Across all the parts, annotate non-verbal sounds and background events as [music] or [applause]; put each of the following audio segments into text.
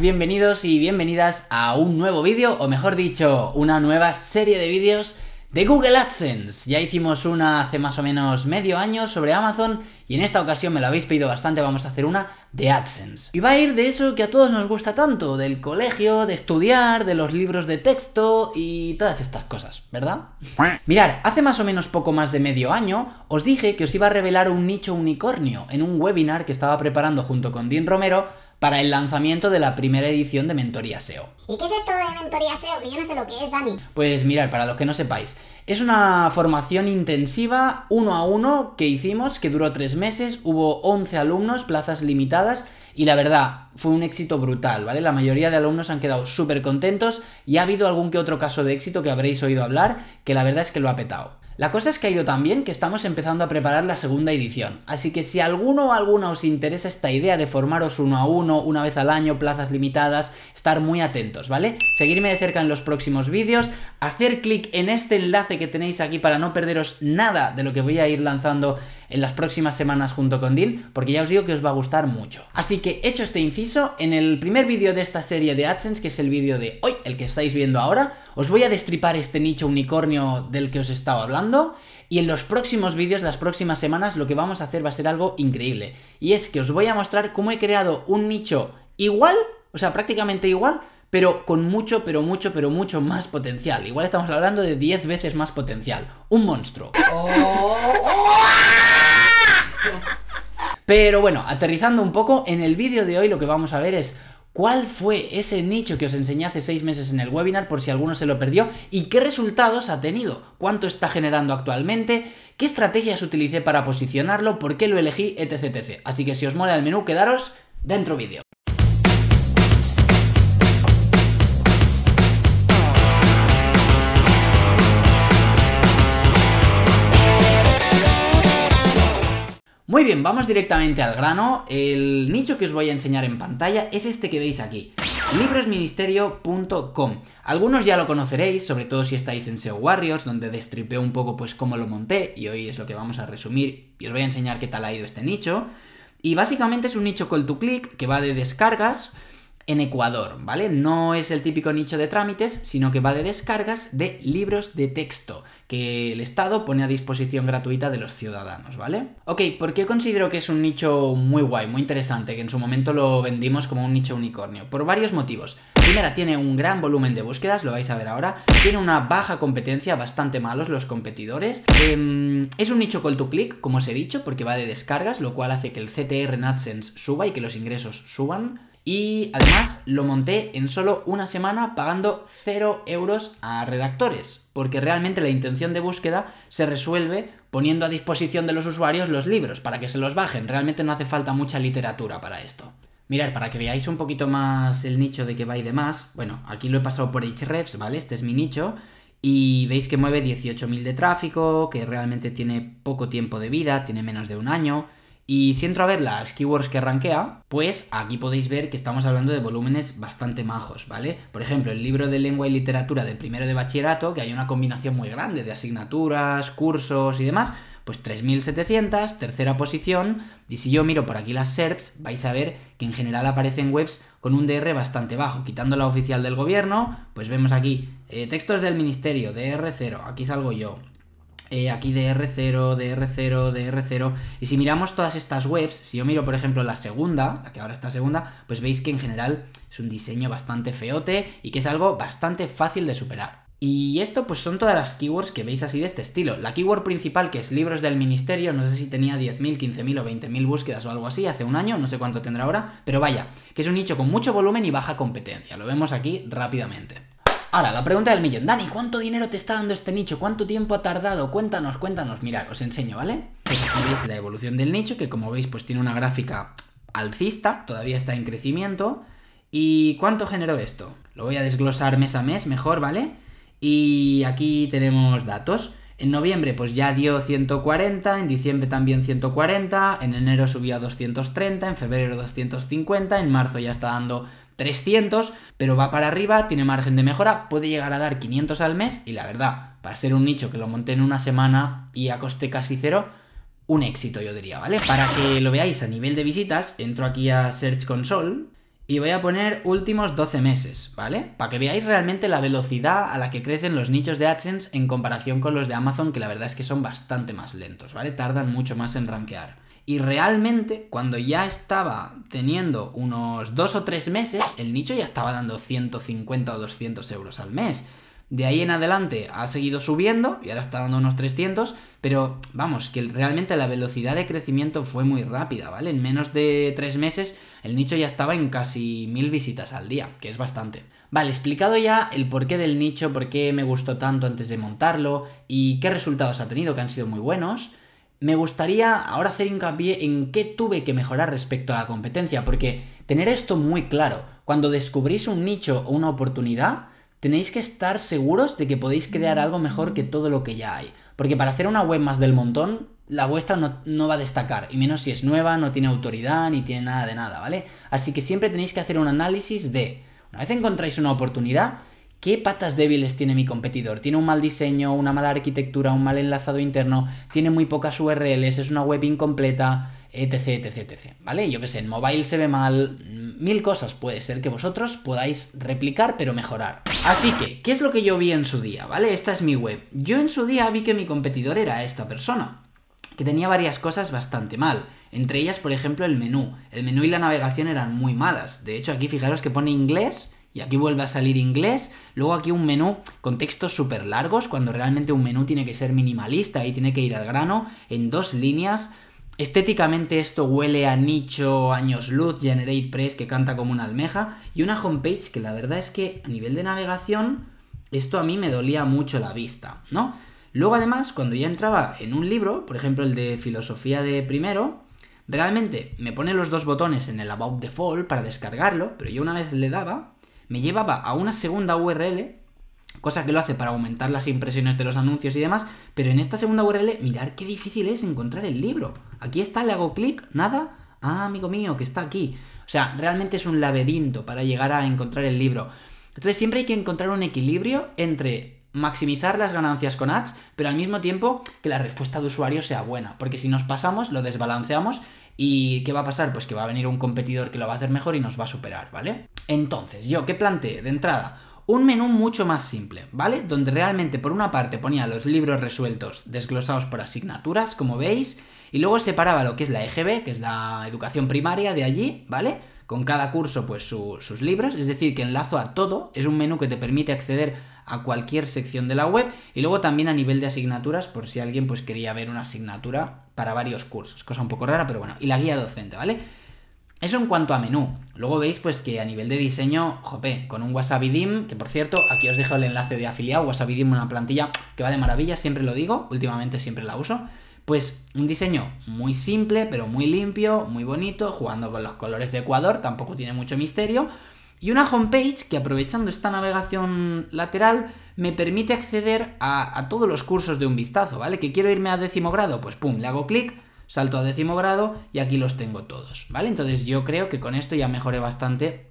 bienvenidos y bienvenidas a un nuevo vídeo, o mejor dicho, una nueva serie de vídeos de Google AdSense. Ya hicimos una hace más o menos medio año sobre Amazon y en esta ocasión me lo habéis pedido bastante, vamos a hacer una de AdSense. Y va a ir de eso que a todos nos gusta tanto, del colegio, de estudiar, de los libros de texto y todas estas cosas, ¿verdad? Mirar, hace más o menos poco más de medio año os dije que os iba a revelar un nicho unicornio en un webinar que estaba preparando junto con Dean Romero para el lanzamiento de la primera edición de Mentoría SEO. ¿Y qué es esto de Mentoría SEO? Que yo no sé lo que es, Dani. Pues mirar, para los que no sepáis, es una formación intensiva uno a uno que hicimos, que duró tres meses, hubo 11 alumnos, plazas limitadas, y la verdad, fue un éxito brutal, ¿vale? La mayoría de alumnos han quedado súper contentos y ha habido algún que otro caso de éxito que habréis oído hablar, que la verdad es que lo ha petado. La cosa es que ha ido tan bien que estamos empezando a preparar la segunda edición, así que si alguno o alguna os interesa esta idea de formaros uno a uno, una vez al año, plazas limitadas, estar muy atentos, ¿vale? Seguirme de cerca en los próximos vídeos, hacer clic en este enlace que tenéis aquí para no perderos nada de lo que voy a ir lanzando en las próximas semanas junto con Dean, porque ya os digo que os va a gustar mucho. Así que hecho este inciso, en el primer vídeo de esta serie de AdSense, que es el vídeo de hoy, el que estáis viendo ahora, os voy a destripar este nicho unicornio del que os he estado hablando. Y en los próximos vídeos, las próximas semanas, lo que vamos a hacer va a ser algo increíble. Y es que os voy a mostrar cómo he creado un nicho igual, o sea, prácticamente igual, pero con mucho, pero mucho, pero mucho más potencial. Igual estamos hablando de 10 veces más potencial. Un monstruo. Oh, oh, oh. [laughs] Pero bueno, aterrizando un poco, en el vídeo de hoy lo que vamos a ver es cuál fue ese nicho que os enseñé hace seis meses en el webinar por si alguno se lo perdió y qué resultados ha tenido, cuánto está generando actualmente, qué estrategias utilicé para posicionarlo, por qué lo elegí, etc. etc. Así que si os mola el menú, quedaros dentro vídeo. bien, vamos directamente al grano. El nicho que os voy a enseñar en pantalla es este que veis aquí, librosministerio.com. Algunos ya lo conoceréis, sobre todo si estáis en SEO Warriors, donde destripeo un poco pues cómo lo monté, y hoy es lo que vamos a resumir y os voy a enseñar qué tal ha ido este nicho. Y básicamente es un nicho call to click que va de descargas, en Ecuador, ¿vale? No es el típico nicho de trámites, sino que va de descargas de libros de texto que el Estado pone a disposición gratuita de los ciudadanos, ¿vale? Ok, ¿por qué considero que es un nicho muy guay, muy interesante, que en su momento lo vendimos como un nicho unicornio? Por varios motivos. Primera, tiene un gran volumen de búsquedas, lo vais a ver ahora. Tiene una baja competencia, bastante malos los competidores. Em, es un nicho call to click, como os he dicho, porque va de descargas, lo cual hace que el CTR en AdSense suba y que los ingresos suban. Y además lo monté en solo una semana pagando 0 euros a redactores, porque realmente la intención de búsqueda se resuelve poniendo a disposición de los usuarios los libros para que se los bajen. Realmente no hace falta mucha literatura para esto. Mirad, para que veáis un poquito más el nicho de que va y demás, bueno, aquí lo he pasado por hrefs, ¿vale? Este es mi nicho. Y veis que mueve 18.000 de tráfico, que realmente tiene poco tiempo de vida, tiene menos de un año. Y si entro a ver las keywords que rankea, pues aquí podéis ver que estamos hablando de volúmenes bastante majos, ¿vale? Por ejemplo, el libro de lengua y literatura de primero de bachillerato, que hay una combinación muy grande de asignaturas, cursos y demás, pues 3.700, tercera posición, y si yo miro por aquí las SERPs, vais a ver que en general aparecen webs con un DR bastante bajo, quitando la oficial del gobierno, pues vemos aquí eh, textos del ministerio, DR0, aquí salgo yo, eh, aquí de r 0 de r 0 de r 0 Y si miramos todas estas webs, si yo miro por ejemplo la segunda, la que ahora está segunda, pues veis que en general es un diseño bastante feote y que es algo bastante fácil de superar. Y esto pues son todas las keywords que veis así de este estilo. La keyword principal que es libros del ministerio, no sé si tenía 10.000, 15.000 o 20.000 búsquedas o algo así hace un año, no sé cuánto tendrá ahora, pero vaya, que es un nicho con mucho volumen y baja competencia. Lo vemos aquí rápidamente. Ahora, la pregunta del millón. Dani, ¿cuánto dinero te está dando este nicho? ¿Cuánto tiempo ha tardado? Cuéntanos, cuéntanos. Mirad, os enseño, ¿vale? Pues aquí veis la evolución del nicho, que como veis, pues tiene una gráfica alcista, todavía está en crecimiento. ¿Y cuánto generó esto? Lo voy a desglosar mes a mes mejor, ¿vale? Y aquí tenemos datos. En noviembre pues ya dio 140, en diciembre también 140, en enero subió a 230, en febrero 250, en marzo ya está dando 300, pero va para arriba, tiene margen de mejora, puede llegar a dar 500 al mes y la verdad, para ser un nicho que lo monté en una semana y a coste casi cero, un éxito yo diría, ¿vale? Para que lo veáis a nivel de visitas, entro aquí a Search Console y voy a poner últimos 12 meses, ¿vale? Para que veáis realmente la velocidad a la que crecen los nichos de AdSense en comparación con los de Amazon, que la verdad es que son bastante más lentos, ¿vale? Tardan mucho más en rankear. Y realmente, cuando ya estaba teniendo unos dos o tres meses, el nicho ya estaba dando 150 o 200 euros al mes. De ahí en adelante ha seguido subiendo y ahora está dando unos 300, pero vamos, que realmente la velocidad de crecimiento fue muy rápida, ¿vale? En menos de tres meses el nicho ya estaba en casi 1000 visitas al día, que es bastante. Vale, explicado ya el porqué del nicho, por qué me gustó tanto antes de montarlo y qué resultados ha tenido que han sido muy buenos me gustaría ahora hacer hincapié en qué tuve que mejorar respecto a la competencia, porque tener esto muy claro, cuando descubrís un nicho o una oportunidad, tenéis que estar seguros de que podéis crear algo mejor que todo lo que ya hay. Porque para hacer una web más del montón, la vuestra no, va a destacar, y menos si es nueva, no tiene autoridad, ni tiene nada de nada, ¿vale? Así que siempre tenéis que hacer un análisis de, una vez encontráis una oportunidad, ¿Qué patas débiles tiene mi competidor? Tiene un mal diseño, una mala arquitectura, un mal enlazado interno, tiene muy pocas URLs, es una web incompleta, etc, etc, etc. ¿Vale? Yo qué sé, en mobile se ve mal, mm, mil cosas puede ser que vosotros podáis replicar pero mejorar. Así que, ¿qué es lo que yo vi en su día? ¿Vale? Esta es mi web. Yo en su día vi que mi competidor era esta persona que tenía varias cosas bastante mal. Entre ellas, por ejemplo, el menú. El menú y la navegación eran muy malas. De hecho, aquí fijaros que pone inglés y aquí vuelve a salir inglés. Luego aquí un menú con textos súper largos, cuando realmente un menú tiene que ser minimalista y tiene que ir al grano en dos líneas. Estéticamente esto huele a nicho, años luz, Generate Press que canta como una almeja y una homepage que la verdad es que a nivel de navegación esto a mí me dolía mucho la vista, ¿no? Luego además cuando ya entraba en un libro, por ejemplo el de filosofía de primero, realmente me pone los dos botones en el About Default para descargarlo, pero yo una vez le daba me llevaba a una segunda URL, cosa que lo hace para aumentar las impresiones de los anuncios y demás, pero en esta segunda URL, mirar qué difícil es encontrar el libro. Aquí está, le hago clic, nada, ah, amigo mío, que está aquí. O sea, realmente es un laberinto para llegar a encontrar el libro. Entonces siempre hay que encontrar un equilibrio entre maximizar las ganancias con ads, pero al mismo tiempo que la respuesta de usuario sea buena, porque si nos pasamos, lo desbalanceamos ¿Y qué va a pasar? Pues que va a venir un competidor que lo va a hacer mejor y nos va a superar, ¿vale? Entonces, yo qué planteé de entrada un menú mucho más simple, ¿vale? Donde realmente por una parte ponía los libros resueltos desglosados por asignaturas, como veis, y luego separaba lo que es la EGB, que es la educación primaria de allí, ¿vale? Con cada curso pues sus libros, es decir, que enlazo a todo, es un menú que te permite acceder a cualquier sección de la web y luego también a nivel de asignaturas por si alguien pues quería ver una asignatura para varios cursos, cosa un poco rara, pero bueno, y la guía docente, ¿vale? Eso en cuanto a menú. Luego veis pues que a nivel de diseño, jope, con un Wasabi Dim, que por cierto, aquí os dejo el enlace de afiliado, Wasabi Dim, una plantilla que va de maravilla, siempre lo digo, últimamente siempre la uso. Pues un diseño muy simple, pero muy limpio, muy bonito, jugando con los colores de Ecuador, tampoco tiene mucho misterio. Y una homepage que aprovechando esta navegación lateral me permite acceder a, todos los cursos de un vistazo, ¿vale? Que quiero irme a décimo grado, pues pum, le hago clic, salto a décimo grado y aquí los tengo todos, ¿vale? Entonces yo creo que con esto ya mejoré bastante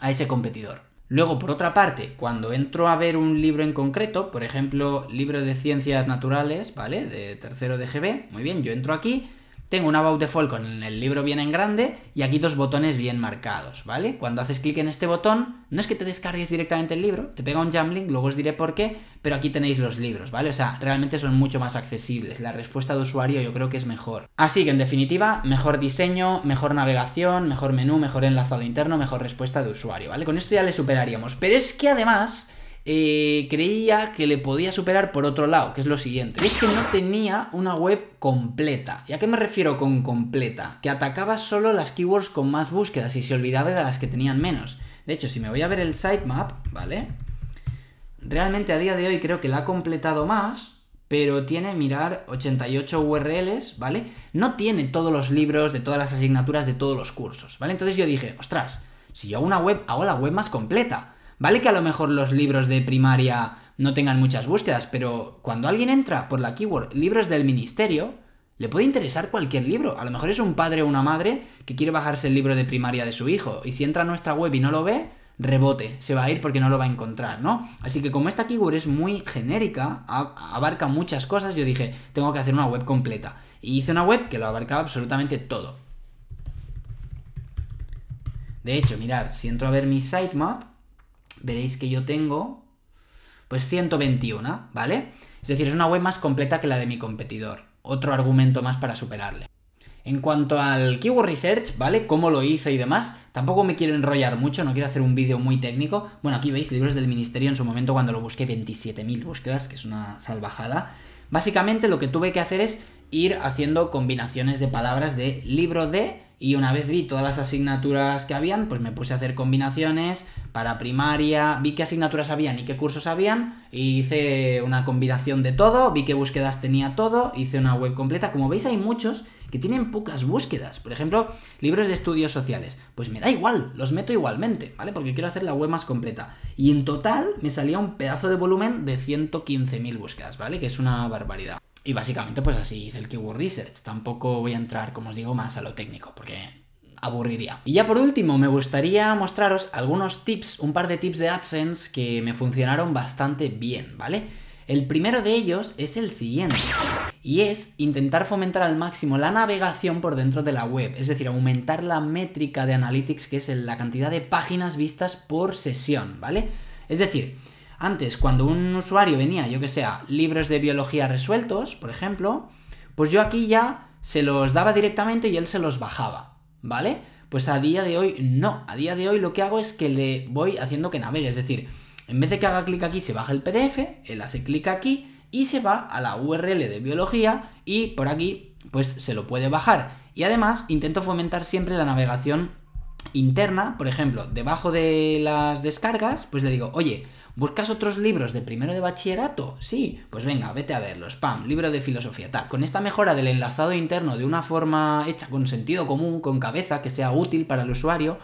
a ese competidor. Luego, por otra parte, cuando entro a ver un libro en concreto, por ejemplo, libro de ciencias naturales, ¿vale? De tercero de GB, muy bien, yo entro aquí tengo un About Default con el libro bien en grande y aquí dos botones bien marcados, ¿vale? Cuando haces clic en este botón, no es que te descargues directamente el libro, te pega un jumbling, luego os diré por qué, pero aquí tenéis los libros, ¿vale? O sea, realmente son mucho más accesibles, la respuesta de usuario yo creo que es mejor. Así que en definitiva, mejor diseño, mejor navegación, mejor menú, mejor enlazado interno, mejor respuesta de usuario, ¿vale? Con esto ya le superaríamos, pero es que además eh, creía que le podía superar por otro lado, que es lo siguiente. es que no tenía una web completa. ¿Y a qué me refiero con completa? Que atacaba solo las keywords con más búsquedas y se olvidaba de las que tenían menos. De hecho, si me voy a ver el sitemap, ¿vale? Realmente a día de hoy creo que la ha completado más, pero tiene, mirar, 88 URLs, ¿vale? No tiene todos los libros, de todas las asignaturas, de todos los cursos, ¿vale? Entonces yo dije, ostras, si yo hago una web, hago la web más completa. Vale que a lo mejor los libros de primaria no tengan muchas búsquedas, pero cuando alguien entra por la keyword libros del ministerio, le puede interesar cualquier libro. A lo mejor es un padre o una madre que quiere bajarse el libro de primaria de su hijo, y si entra a nuestra web y no lo ve, rebote, se va a ir porque no lo va a encontrar, ¿no? Así que como esta keyword es muy genérica, abarca muchas cosas, yo dije, tengo que hacer una web completa. Y hice una web que lo abarcaba absolutamente todo. De hecho, mirad, si entro a ver mi sitemap, veréis que yo tengo pues 121, ¿vale? Es decir, es una web más completa que la de mi competidor. Otro argumento más para superarle. En cuanto al keyword research, ¿vale? Cómo lo hice y demás, tampoco me quiero enrollar mucho, no quiero hacer un vídeo muy técnico. Bueno, aquí veis libros del ministerio en su momento cuando lo busqué 27.000 búsquedas, que es una salvajada. Básicamente lo que tuve que hacer es ir haciendo combinaciones de palabras de libro de y una vez vi todas las asignaturas que habían, pues me puse a hacer combinaciones, para primaria, vi qué asignaturas habían y qué cursos habían, y hice una combinación de todo, vi qué búsquedas tenía todo, hice una web completa. Como veis, hay muchos que tienen pocas búsquedas. Por ejemplo, libros de estudios sociales. Pues me da igual, los meto igualmente, ¿vale? Porque quiero hacer la web más completa. Y en total me salía un pedazo de volumen de 115.000 búsquedas, ¿vale? Que es una barbaridad. Y básicamente pues así hice el Keyword Research. Tampoco voy a entrar, como os digo, más a lo técnico, porque aburriría. Y ya por último, me gustaría mostraros algunos tips, un par de tips de AdSense que me funcionaron bastante bien, ¿vale? El primero de ellos es el siguiente, y es intentar fomentar al máximo la navegación por dentro de la web, es decir, aumentar la métrica de Analytics, que es la cantidad de páginas vistas por sesión, ¿vale? Es decir, antes, cuando un usuario venía, yo que sé, libros de biología resueltos, por ejemplo, pues yo aquí ya se los daba directamente y él se los bajaba. ¿vale? Pues a día de hoy no, a día de hoy lo que hago es que le voy haciendo que navegue, es decir, en vez de que haga clic aquí se baja el PDF, él hace clic aquí y se va a la URL de biología y por aquí pues se lo puede bajar. Y además intento fomentar siempre la navegación interna, por ejemplo, debajo de las descargas, pues le digo, oye, ¿Buscas otros libros de primero de bachillerato? Sí, pues venga, vete a verlos. Pam, libro de filosofía, tal. Con esta mejora del enlazado interno de una forma hecha con sentido común, con cabeza, que sea útil para el usuario,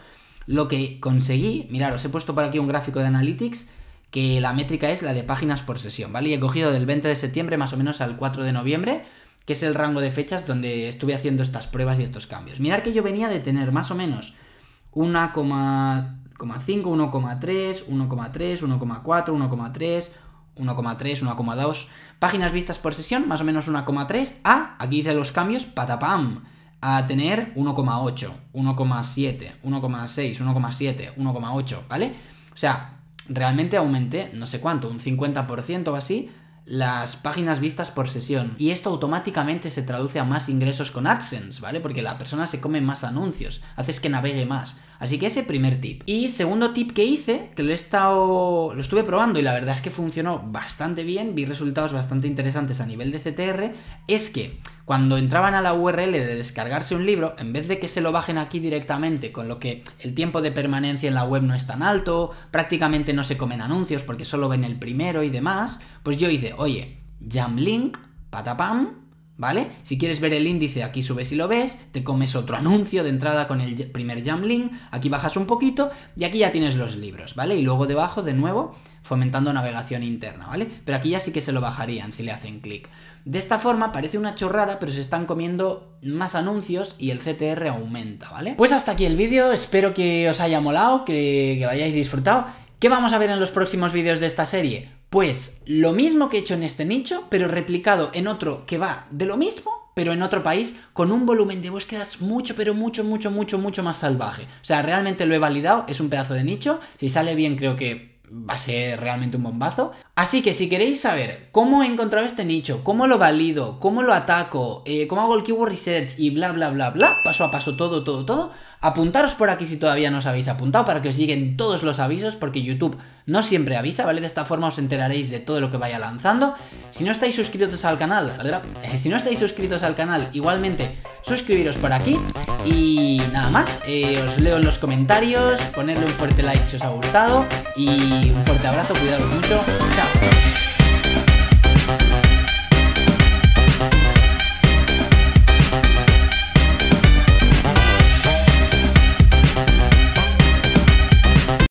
lo que conseguí, mirad, os he puesto por aquí un gráfico de Analytics, que la métrica es la de páginas por sesión, ¿vale? Y he cogido del 20 de septiembre más o menos al 4 de noviembre, que es el rango de fechas donde estuve haciendo estas pruebas y estos cambios. Mirad que yo venía de tener más o menos coma... 1,5, 1,3, 1,3, 1,4, 1,3, 1,3, 1,2 páginas vistas por sesión, más o menos 1,3 a, aquí dice los cambios, patapam, a tener 1,8, 1,7, 1,6, 1,7, 1,8, ¿vale? O sea, realmente aumenté no sé cuánto, un 50% o así las páginas vistas por sesión. Y esto automáticamente se traduce a más ingresos con AdSense, ¿vale? Porque la persona se come más anuncios, haces que navegue más. Así que ese primer tip. Y segundo tip que hice, que lo he estado. lo estuve probando y la verdad es que funcionó bastante bien, vi resultados bastante interesantes a nivel de CTR, es que cuando entraban a la URL de descargarse un libro, en vez de que se lo bajen aquí directamente, con lo que el tiempo de permanencia en la web no es tan alto, prácticamente no se comen anuncios porque solo ven el primero y demás, pues yo hice, oye, Jamlink, patapam, ¿Vale? Si quieres ver el índice, aquí subes y lo ves, te comes otro anuncio de entrada con el primer jump link, aquí bajas un poquito y aquí ya tienes los libros, ¿vale? Y luego debajo, de nuevo, fomentando navegación interna, ¿vale? Pero aquí ya sí que se lo bajarían si le hacen clic. De esta forma parece una chorrada, pero se están comiendo más anuncios y el CTR aumenta, ¿vale? Pues hasta aquí el vídeo, espero que os haya molado, que, que lo hayáis disfrutado. ¿Qué vamos a ver en los próximos vídeos de esta serie? Pues lo mismo que he hecho en este nicho, pero replicado en otro que va de lo mismo, pero en otro país, con un volumen de búsquedas mucho, pero mucho, mucho, mucho, mucho más salvaje. O sea, realmente lo he validado, es un pedazo de nicho, si sale bien creo que va a ser realmente un bombazo. Así que si queréis saber cómo he encontrado este nicho, cómo lo valido, cómo lo ataco, eh, cómo hago el keyword research y bla, bla, bla, bla, paso a paso, todo, todo, todo, apuntaros por aquí si todavía no os habéis apuntado para que os lleguen todos los avisos porque YouTube no siempre avisa, ¿vale? De esta forma os enteraréis de todo lo que vaya lanzando. Si no estáis suscritos al canal, eh, si no estáis suscritos al canal, igualmente suscribiros por aquí. Y nada más, eh, os leo en los comentarios, ponedle un fuerte like si os ha gustado y un fuerte abrazo, cuidaros mucho, chao.